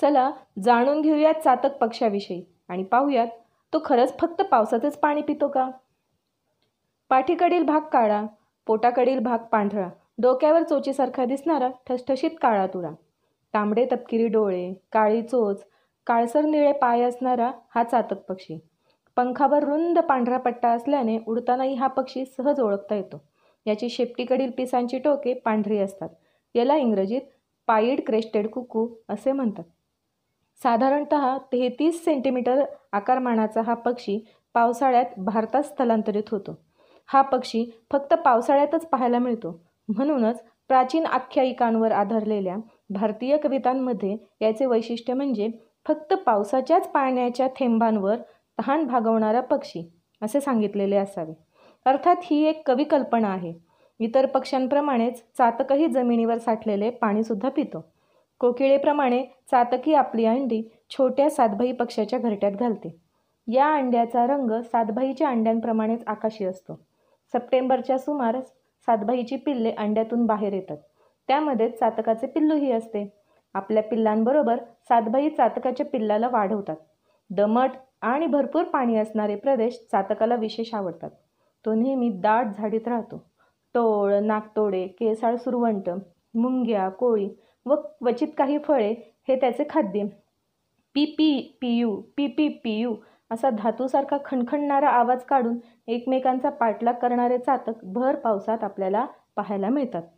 चला जाणून घेऊयात चातक पक्ष्याविषयी आणि पाहूयात तो खरंच फक्त पावसाचंच पाणी पितो का पाठीकडील भाग काळा पोटाकडील भाग पांढरा डोक्यावर चोचीसारखा दिसणारा ठसठशीत काळा तुरा तांबडे तपकिरी डोळे काळी चोच काळसर निळे पाय असणारा हा चातक पक्षी पंखावर रुंद पांढरा पट्टा असल्याने उडतानाही हा पक्षी सहज ओळखता येतो याची शेपटीकडील पिसांची टोके पांढरी असतात याला इंग्रजीत पाईड क्रेस्टेड कुकू असे म्हणतात साधारणत तेहतीस सेंटीमीटर आकारमानाचा हा पक्षी पावसाळ्यात भारतात स्थलांतरित होतो हा पक्षी फक्त पावसाळ्यातच पाहायला मिळतो म्हणूनच प्राचीन आख्यायिकांवर आधारलेल्या भारतीय कवितांमध्ये याचे वैशिष्ट्य म्हणजे फक्त पावसाच्याच पाण्याच्या थेंबांवर तहान भागवणारा पक्षी असे सांगितलेले असावे अर्थात ही एक कविकल्पना आहे इतर पक्ष्यांप्रमाणेच चातकही जमिनीवर साठलेले पाणीसुद्धा पितो कोकिळेप्रमाणे चातकी आपली अंडी छोट्या सातभाई पक्ष्याच्या घरट्यात घालते या अंड्याचा रंग सातभाईच्या अंड्यांप्रमाणेच आकाशी असतो सप्टेंबरच्या सुमारास सातभाईची पिल्ले अंड्यातून बाहेर येतात त्यामध्येच चातकाचे पिल्लूही असते आपल्या पिल्लांबरोबर सातभाई चातकाच्या पिल्लाला वाढवतात दमट आणि भरपूर पाणी असणारे प्रदेश चातकाला विशेष आवडतात तो नेहमी दाट झाडीत राहतो टोळ नाकतोडे केसाळ सुरवंट मुंग्या कोळी व क्वचित काही फळे हे त्याचे खाद्य पी पी पी यू पी पी पी यू असा धातूसारखा खणखणणारा आवाज काढून एकमेकांचा पाठलाग करणारे चातक भर पावसात आपल्याला पाहायला मिळतात